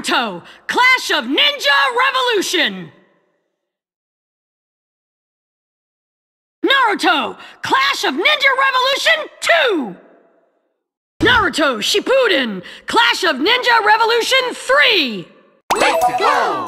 Naruto! Clash of Ninja Revolution! Naruto! Clash of Ninja Revolution 2! Naruto Shippuden! Clash of Ninja Revolution 3! Let's go!